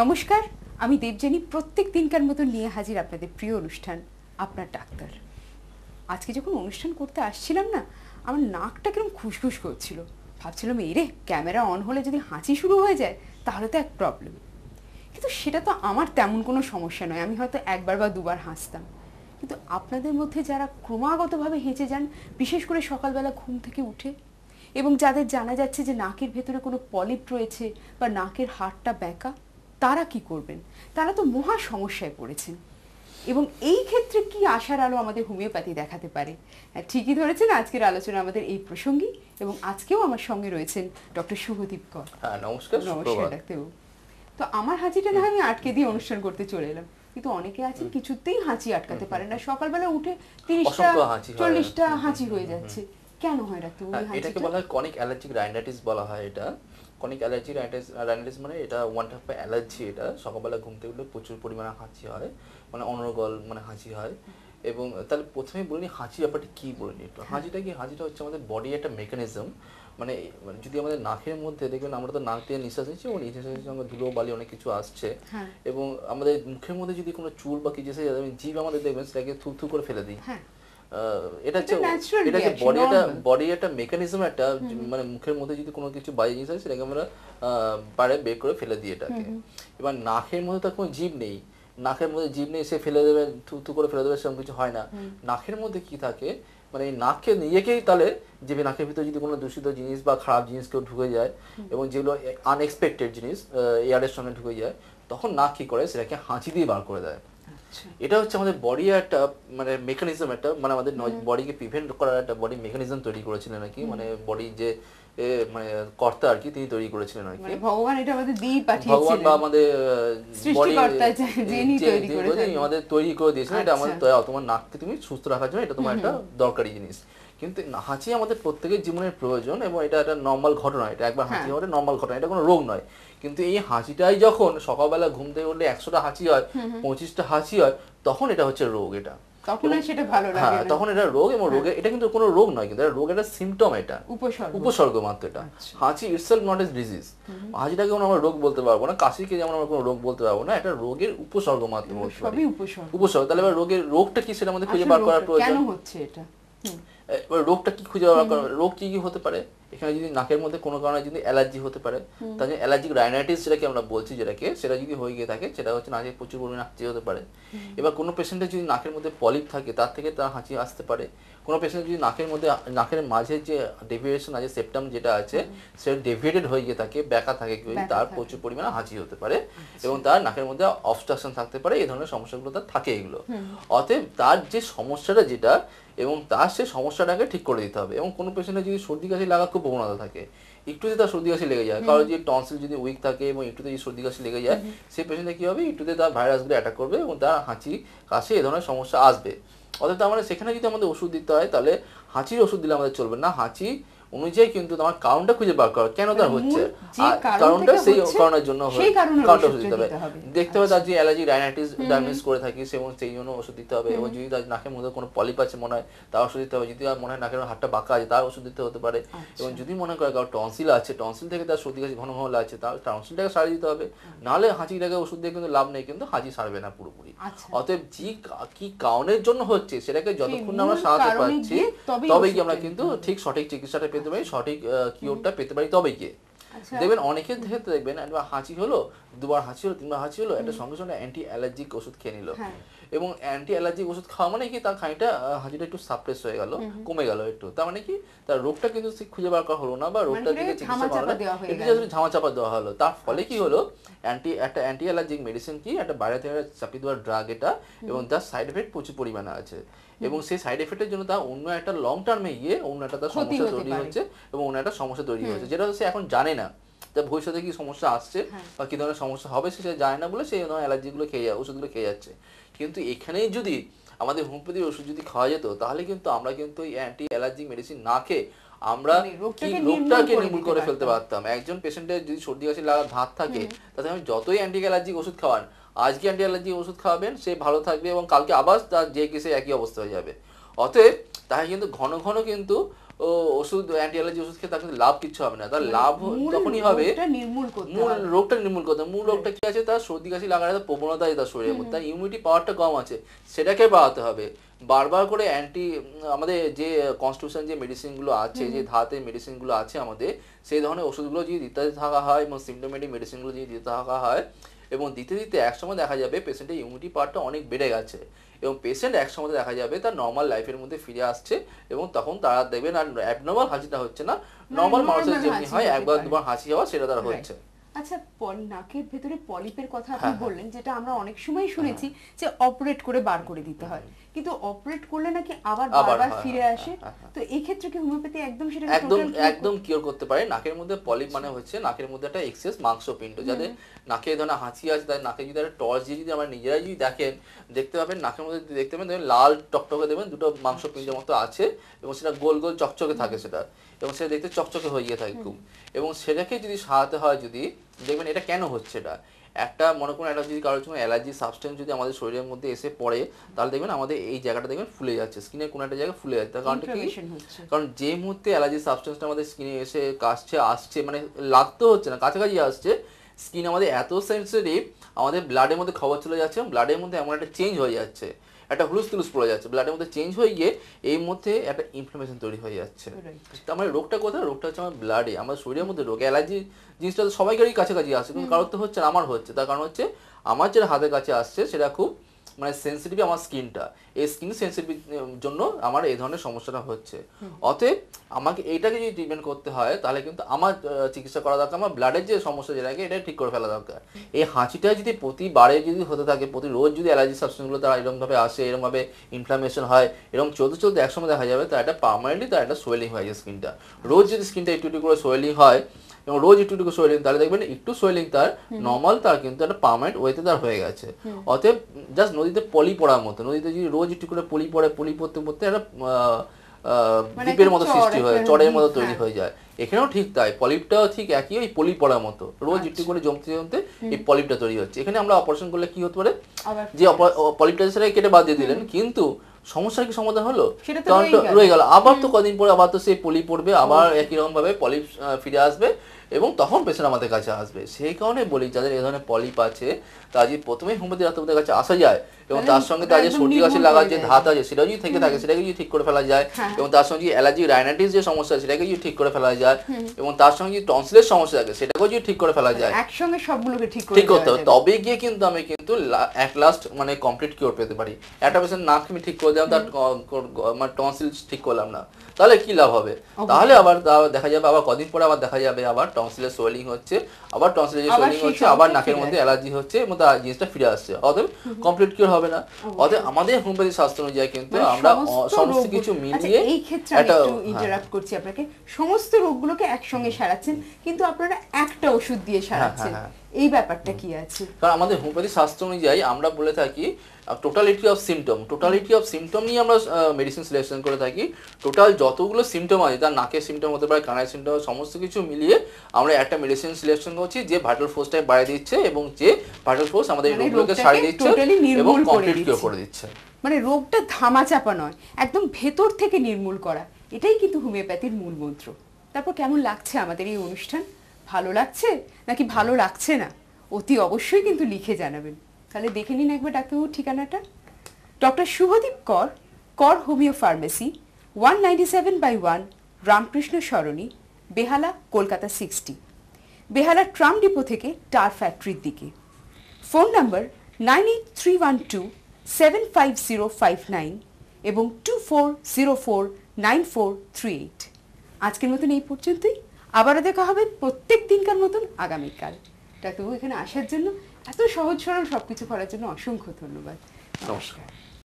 নমস্কার আমি দেবজানী প্রত্যেক দিনকার মতন নিয়ে হাজির আপনাদের প্রিয় অনুষ্ঠান আপনার ডাক্তার আজকে যখন অনুষ্ঠান করতে আসছিলাম না আমার নাকটা কিরম খুশখুশ করছিল ভাবছিলাম এই রে ক্যামেরা অন হলে যদি হাঁচি শুরু হয়ে যায় তাহলে তো এক প্রবলেম কিন্তু সেটা তো আমার তেমন কোনো সমস্যা নয় আমি হয়তো একবার বা দুবার হাসতাম কিন্তু আপনাদের মধ্যে যারা ক্রমাগতভাবে হেঁচে যান বিশেষ করে সকালবেলা ঘুম থেকে উঠে এবং যাদের জানা যাচ্ছে যে নাকের ভেতরে কোনো পলিপ রয়েছে বা নাকের হাড়টা ব্যাকা তারা কি করবেন তারা তো মহা সমস্যায় পড়েছেন এবং এই ক্ষেত্রে কি আশার আলো আমাদের হোমিওপ্যাথি দেখাতে পারে ঠিকই ধরেছেন আজকের আলোচনা আমাদের এই প্রসঙ্গী এবং আজকেও আমার সঙ্গে রয়েছেন ডক্টর শুভদীপ কর হ্যাঁ, তো আমার হাঁচিটা না আমি আটকে দিয়ে অনুষ্ঠান করতে চলে এলাম কিন্তু অনেকে আছেন কিছুতেই হাঁচি আটকাতে পারে না সকালবেলা উঠে তিরিশটা চল্লিশটা হাঁচি হয়ে যাচ্ছে কেন হয় ডাক্তার হ্যাঁ, এটাকে বলা হয় কনিক অ্যালার্জিক রাইনাইটিস বলা হয় এটা অনেক অ্যালার্জি রাইটাইস রাইনাইটিস মানে এটা ওয়ান টাইপ অ্যালার্জি এটা সকালবেলা ঘুম থেকে উঠলে প্রচুর পরিমাণে হাঁচি হয় মানে অনর্গল মানে হাঁচি হয় এবং তাহলে প্রথমেই বলিনি হাঁচি ব্যাপারটা কী বলিনি একটু হ্যাঁ। হাঁচিটা কি হাঁচিটা হচ্ছে আমাদের বডি একটা মেকানিজম মানে যদি আমাদের নাকের মধ্যে দেখবেন আমরা তো নাক দিয়ে নিঃশ্বাস নিচ্ছি এবং নিঃশ্বাসের সঙ্গে ধুলো বালি অনেক কিছু আসছে হ্যাঁ। এবং আমাদের মুখের মধ্যে যদি কোনো চুল বা কিছু এসে যায় জীব আমাদের দেখবেন সেটাকে থুথু করে ফেলে দিই হ্যাঁ। এটা হচ্ছে এটা হচ্ছে বডি একটা বডি একটা মেকানিজম একটা মানে মুখের মধ্যে যদি কোনো কিছু বাজে জিনিস হয় সেটাকে আমরা বাইরে বের করে ফেলে দিই এটাকে এবার নাকের মধ্যে তো কোনো জীব নেই নাকের মধ্যে জীব নেই সে ফেলে দেবে থুতু করে ফেলে দেবে সেরকম কিছু হয় না নাকের মধ্যে কি থাকে মানে নাককে নিজেকেই তাহলে যে নাকের ভিতরে যদি কোনো দূষিত জিনিস বা খারাপ জিনিস কেউ ঢুকে যায় এবং যেগুলো আনএক্সপেক্টেড জিনিস এয়ারের সঙ্গে ঢুকে যায় তখন নাক কি করে সেটাকে হাঁচি দিয়ে বার করে দেয় আচ্ছা। এটা হচ্ছে আমাদের বডি একটা মানে মেকানিজম একটা মানে আমাদের বডিকে প্রিভেন্ট করার একটা বডি মেকানিজম তৈরি করেছিলেন নাকি মানে বডি যে মানে কর্তা আর কি তিনি তৈরি করেছিলেন আর কি মানে ভগবান এটা আমাদের দিয়ে পাঠিয়েছিলেন ভগবান বা আমাদের সৃষ্টিকর্তা যিনি তৈরি আমাদের তৈরি করে দিয়েছিলেন এটা আমাদের আচ্ছা। তোমার নাককে তুমি সুস্থ রাখার জন্য এটা তোমার একটা দরকারি জিনিস কিন্তু হাঁচি আমাদের প্রত্যেকের জীবনের প্রয়োজন এবং এটা একটা নর্মাল ঘটনা এটা একবার হাঁচি হওয়াটা নর্মাল ঘটনা এটা কোনো রোগ নয় কিন্তু এই হাঁচিটাই যখন সকালবেলা ঘুম থেকে উঠলে একশোটা হাঁচি হয় পঁচিশটা হাঁচি হয় তখন এটা হচ্ছে রোগ এটা তখন হ্যাঁ, এটা রোগ এবং হ্যাঁ। রোগে এটা কিন্তু কোনো রোগ নয় কিন্তু রোগ এটা সিমটম এটা উপসর্গ উপসর্গ মাত্র এটা আচ্ছা। হাঁচি ইটসেলফ নট এজ ডিজিজ হাঁচিটাকে আমরা রোগ বলতে পারবো না কাশিকে যেমন আমরা কোনো রোগ বলতে পারবো না এটা রোগের উপসর্গ মাত্র উপসর্গ তাহলে এবার রোগের রোগটা কি সেটা আমাদের খুঁজে বার করার প্রয়োজন হচ্ছে এটা এবার রোগটা কি খুঁজে রোগ কি কি হতে পারে এখানে যদি নাকের মধ্যে কোনো কারণে যদি অ্যালার্জি হতে পারে তার জন্য অ্যালার্জিক রাইনাইটিস যেটাকে আমরা বলছি যেটাকে সেটা যদি হয়ে গিয়ে থাকে সেটা হচ্ছে নাকে প্রচুর পরিমাণে হাঁচি হতে পারে এবার কোনো পেশেন্টের যদি নাকের মধ্যে পলিপ থাকে তার থেকে তার হাঁচি আসতে পারে কোনো পেশেন্টের যদি নাকের মধ্যে নাকের মাঝে যে ডেভিয়েশন আছে সেপ্টাম যেটা আছে সেটা ডেভিয়েটেড হয়ে গিয়ে থাকে ব্যাকা থাকে তার প্রচুর পরিমাণে হাঁচি হতে পারে আচ্ছা। এবং তার নাকের মধ্যে অবস্ট্রাকশন থাকতে পারে এই ধরনের সমস্যাগুলো তার থাকে এগুলো অতএব তার যে সমস্যাটা যেটা এবং তার সে সমস্যাটাকে ঠিক করে দিতে হবে এবং কোনো পেশেন্টের যদি সর্দি কাশি লাগার খুব প্রবণতা থাকে একটু যদি তার সর্দি কাশি লেগে যায় কারণ যদি টনসিল যদি উইক থাকে এবং একটুতে যদি সর্দি কাশি লেগে যায় সেই পেশেন্টে কী হবে একটুতে তার ভাইরাসগুলো অ্যাটাক করবে এবং তার হাঁচি কাশি এ ধরনের সমস্যা আসবে অর্থাৎ আমাদের সেখানে যদি আমাদের ওষুধ দিতে হয় তাহলে হাঁচির ওষুধ দিলে আমাদের চলবে না হাঁচি অনুযায়ী কিন্তু তোমার কারণটা খুঁজে বার করা কেন তার মানে হচ্ছে কারণটা সেই কারণের জন্য কারণটা ওষুধ দিতে হবে দেখতে হবে তার অ্যালার্জি রাইনাইটিস ডায়াগনোস করে থাকি সেমন সেই জন্য ওষুধ দিতে হবে এবং যদি তার নাকের মধ্যে কোনো পলিপ আছে মনে হয় তার ওষুধ দিতে হবে যদি আর মনে হয় নাকের হাতটা বাঁকা আছে তার ওষুধ দিতে হতে পারে আচ্ছা। এবং যদি মনে করে কারো টনসিল আছে টনসিল থেকে তার সর্দি কাছে ঘন ঘন আছে তার টনসিলটাকে সারিয়ে দিতে হবে নাহলে হাঁচিটাকে ওষুধ দিয়ে কিন্তু লাভ নেই কিন্তু হাঁচি সারবে না পুরোপুরি আচ্ছা। অতএব জি কি কারণের জন্য হচ্ছে সেটাকে যতক্ষণ আমরা সারাতে পারছি তবেই গিয়ে আমরা কিন্তু ঠিক সঠিক চিকিৎসাটা পেতে পারি সঠিক কিওরটা পেতে পারি তবে গিয়ে আচ্ছা। দেখবেন অনেকের ক্ষেত্রে দেখবেন একবার হাঁচি হলো দুবার হাঁচি হলো তিনবার হাঁচি হলো একটা সঙ্গে সঙ্গে অ্যান্টি অ্যালার্জিক ওষুধ খেয়ে নিল হ্যাঁ। এবং অ্যান্টি অ্যালার্জিক ওষুধ খাওয়া মানে কি তার খানিটা হাঁচুটা একটু সাপ্রেস হয়ে গেল কমে গেল একটু তার মানে কি তার রোগটা কিন্তু খুঁজে বার করা হলো না বা রোগটা দিকে চিকিৎসা করা ঝামাচাপা দেওয়া হলো তার ফলে কি আচ্ছা। হলো অ্যান্টি একটা অ্যান্টি অ্যালার্জিক মেডিসিন কি একটা বাইরে থেকে চাপিয়ে দেওয়ার ড্রাগ এটা এবং তার সাইড এফেক্ট প্রচুর পরিমাণে আছে এবং সেই সাইড এফেক্টের জন্য তার অন্য একটা লং টার্মে গিয়ে অন্য একটা তার সমস্যা তৈরি হচ্ছে এবং অন্য একটা সমস্যা তৈরি হচ্ছে যেটা সে এখন জানে না যা ভবিষ্যতে কি সমস্যা আসছে হ্যাঁ। বা কী ধরনের সমস্যা হবে সে জানে না বলে সেই ধরনের অ্যালার্জিগুলো খেয়ে ওষুধগুলো খেয়ে যাচ্ছে কিন্তু এখানেই যদি আমাদের হোমিওপ্যাথির ওষুধ যদি খাওয়া যেত তাহলে কিন্তু আমরা কিন্তু এই অ্যান্টি অ্যালার্জিক মেডিসিন না খেয়ে আমরা মানে কি রোগটাকে নির্মূল করে ফেলতে পারতাম একজন পেশেন্টের যদি সর্দি কাশি লাগার ধাত থাকে তাতে আমি যতই অ্যান্টি অ্যালার্জিক ওষুধ খাওয়ান আজকে অ্যান্টি অ্যালার্জিক ওষুধ খাওয়াবেন সে ভালো থাকবে এবং কালকে আবার তার যে কেসে একই অবস্থা হয়ে যাবে অতএব তাই কিন্তু ঘন ঘন কিন্তু ও ওষুধ অ্যান্টিঅ্যালার্জি ওষুধ খেতে তার কিন্তু লাভ কিছু হবে না তার লাভ তখনই হবে মূল রোগটা নির্মূল করতে মূল হ্যাঁ। রোগটা কি আছে তার সর্দি কাশি লাগার প্রবণতা তার শরীরের মধ্যে তার ইমিউনিটি পাওয়ারটা কম আছে সেটাকে বাড়াতে হবে বারবার করে অ্যান্টি আমাদের যে কনস্টিটিউশন যে মেডিসিনগুলো আছে যে ধাতের মেডিসিনগুলো আছে আমাদের সেই ধরনের ওষুধগুলো যদি দিতে থাকা হয় এবং সিমটোমেটিক মেডিসিনগুলো যদি দিতে থাকা হয় এবং দিতে দিতে একসময় দেখা যাবে পেশেন্টের ইমিউনিটি পার্টটা অনেক বেড়ে গেছে এবং পেশেন্ট একসময় দেখা যাবে তার নর্মাল লাইফের মধ্যে ফিরে আসছে এবং তখন তারা দেখবেন আর অ্যাবনর্মাল হাসিটা হচ্ছে না নর্মাল মানুষের যেমনি হয় একবার দুবার হাসি হওয়া সেটা তারা হচ্ছে আচ্ছা পলি নাকের ভেতরে পলিপের কথা আপনি হ্যাঁ, হ্যাঁ। বললেন যেটা আমরা অনেক সময় শুনেছি হ্যাঁ, যে অপারেট করে বার করে দিতে হয় কিন্তু অপারেট করলে নাকি আবার বারবার ফিরে আসে তো এই ক্ষেত্রে কি হোমিওপ্যাথি একদম সেটা একদম একদম কিওর করতে পারে নাকের মধ্যে পলিপ মানে আচ্ছা। হচ্ছে নাকের মধ্যে একটা এক্সেস মাংসপিণ্ড যাদের নাকে ধরনের হাঁচি আছে তাদের নাকে যদি একটা টর্চ দিয়ে যদি আমরা নিজেরাই যদি দেখেন দেখতে পাবেন নাকের মধ্যে দেখতে পাবেন লাল টকটকে দেবেন দুটো মাংসপিণ্ডের আচ্ছা। মতো আছে এবং সেটা গোল গোল চকচকে থাকে সেটা এবং সেটা দেখতে চকচকে হয়ে গিয়ে থাকে খুব এবং সেটাকে যদি সারাতে হয় যদি দেখবেন এটা কেন হচ্ছে এটা একটা মনে করুন একটা যদি কারোর সময় অ্যালার্জি সাবস্টেন্স যদি আমাদের শরীরের মধ্যে এসে পড়ে তাহলে দেখবেন আমাদের এই জায়গাটা দেখবেন ফুলে যাচ্ছে স্কিনের কোনো একটা জায়গা ফুলে যাচ্ছে কারণ কি কারণ যে মুহূর্তে অ্যালার্জি সাবস্টেন্সটা আমাদের স্কিনে এসে কাছে আসছে মানে লাগতে হচ্ছে না কাছাকাছি আসছে স্কিন আমাদের এত সেন্সিটিভ আমাদের ব্লাডের মধ্যে খবর চলে যাচ্ছে ব্লাডের মধ্যে এমন একটা চেঞ্জ হয়ে যাচ্ছে একটা হুলুস তুলুস পড়ে যাচ্ছে ব্লাডের মধ্যে চেঞ্জ হয়ে গিয়ে এই মধ্যে একটা ইনফ্লামেশন তৈরি হয়ে যাচ্ছে তার মানে রোগটা কোথায় রোগটা হচ্ছে আমার ব্লাডে আমার শরীরের মধ্যে রোগ অ্যালার্জি জিনিসটা তো সবাইকারই কাছাকাছি আসে কিন্তু কারোর তো হচ্ছে আমার হচ্ছে তার কারণ হচ্ছে আমার যেটা হাতের কাছে আসছে সেটা খুব মানে সেন্সিটিভ আমার স্কিনটা এই স্কিন সেন্সিটিভ জন্য আমার এই ধরনের সমস্যাটা হচ্ছে অতএব আমাকে এইটাকে যদি ট্রিটমেন্ট করতে হয় তাহলে কিন্তু আমার চিকিৎসা করা দরকার আমার ব্লাডের যে সমস্যা যেটাকে এটা ঠিক করে ফেলা দরকার এই হাঁচিটা যদি প্রতিবারে যদি হতে থাকে প্রতি রোজ যদি অ্যালার্জি সাবস্টেন্সগুলো তারা এরকমভাবে আসে এরকমভাবে ইনফ্লামেশন হয় এরকম চলতে চলতে একসময় দেখা যাবে তার একটা পারমানেন্টলি তার একটা সোয়েলিং হয়ে যায় স্কিনটা রোজ যদি স্কিনটা একটু একটু করে সোয়েলিং হয় এবং রোজ একটু একটু সোয়েলিং তাহলে দেখবেন একটু সোয়েলিং তার নর্মাল তার কিন্তু একটা পার্মানেন্ট ওয়েতে তার হয়ে গেছে অতএব জাস্ট নদীতে পলি পড়ার মতো নদীতে যদি রোজ একটু করে পলি পড়ে পলি পড়তে পড়তে একটা মানে দ্বীপের মতো সৃষ্টি হয় চড়ের মতো হ্যাঁ। তৈরি হয়ে যায় এখানেও ঠিক তাই পলিপটাও ঠিক একই ওই পলি পড়ার মতো রোজ একটু আচ্ছা। করে জমতে জমতে এই পলিপটা তৈরি হচ্ছে এখানে আমরা অপারেশন করলে কি হতে পারে যে পলিপটা সেটা কেটে বাদ দিয়ে দিলেন কিন্তু সমস্যার কি সমাধান হলো কারণ রয়ে গেল আবার তো কদিন পরে আবার তো সেই পলি পড়বে আবার একই রকম ভাবে পলি ফিরে আসবে এবং তখন পেশেন্ট আমাদের কাছে আসবে সেই কারণে বলি যাদের এ ধরনের পলিপ আছে তারা যদি প্রথমেই হোমিওপ্যাথি ডাক্তারদের কাছে আসা যায় এবং মানে তার সঙ্গে তার যে সর্দি কাশি লাগার যে ধাত আছে সেটা যদি থেকে থাকে সেটাকে যদি ঠিক করে ফেলা যায় হ্যাঁ। এবং তার সঙ্গে অ্যালার্জি রাইনাইটিস যে সমস্যা আছে সেটাকে যদি ঠিক করে ফেলা যায় এবং তার সঙ্গে যদি টনসিলের সমস্যা থাকে সেটাকেও যদি ঠিক করে ফেলা মানে যায় একসঙ্গে সবগুলোকে ঠিক ঠিক করতে হবে তবে গিয়ে কিন্তু আমি কিন্তু অ্যাট লাস্ট মানে কমপ্লিট কিওর পেতে পারি একটা পেশেন্ট নাক আমি ঠিক করে দিলাম তার মানে টনসিল ঠিক করলাম না তাহলে কি লাভ হবে তাহলে আবার দেখা যাবে আবার কদিন পরে আবার দেখা যাবে আবার টনসিলের সোয়েলিং হচ্ছে আবার টনসিলের সোয়েলিং হচ্ছে আবার নাকের মধ্যে অ্যালার্জি হচ্ছে এবং তার জিনিসটা ফিরে আসছে অতএব কমপ্লিট কিওর হবে না অতএব আমাদের হোমিওপ্যাথি শাস্ত্র অনুযায়ী কিন্তু মানে আমরা সমস্ত কিছু মিলিয়ে আচ্ছা, এই ক্ষেত্রে একটু ইন্টারাপ্ট হ্যাঁ। করছি আপনাকে সমস্ত রোগগুলোকে একসঙ্গে সারাচ্ছেন কিন্তু আপনারা একটা ওষুধ দিয়ে হ্যাঁ, হ্যাঁ, সারাচ্ছেন এই ব্যাপারটা কি আছে কারণ আমাদের হোমিওপ্যাথি শাস্ত্র অনুযায়ী আমরা বলে থাকি totality of symptom totality of symptom নিয়ে আমরা মেডিসিন সিলেকশন করে থাকি টোটাল যতগুলো সিমটম আছে তার নাকের সিমটম হতে পারে কানের সিমটম সমস্ত কিছু মিলিয়ে আমরা একটা মেডিসিন সিলেকশন করছি যে ভাইটাল ফোর্সটাই বাড়িয়ে দিচ্ছে এবং যে ভাইটাল ফোর্স আমাদের মানে রোগগুলোকে সারিয়ে দিচ্ছে এবং কমপ্লিট করে দিচ্ছে মানে রোগটা ধামা চাপা নয় একদম ভেতর থেকে নির্মূল করা এটাই কিন্তু হোমিওপ্যাথির মূল মন্ত্র তারপর কেমন লাগছে আমাদের এই অনুষ্ঠান ভালো লাগছে নাকি ভালো লাগছে না অতি অবশ্যই কিন্তু লিখে জানাবেন তাহলে দেখে নিন একবার ডাক্তারবাবুর ঠিকানাটা doctor Shubhadeep Kar Kar homeo pharmacy one ninety seven by one Ramkrishna Sarani Behala Kolkata sixty Behala tram depot থেকে টার ফ্যাক্টরির দিকে phone number nine eight three one two seven five zero five nine এবং two four zero four nine four three eight আজকের মতন এই পর্যন্তই আবারও দেখা হবে প্রত্যেক দিনকার মতন আগামীকাল ডাক্তারবাবু এখানে আসার জন্য এত সহজ সরল সব কিছু করার জন্য অসংখ্য ধন্যবাদ নমস্কার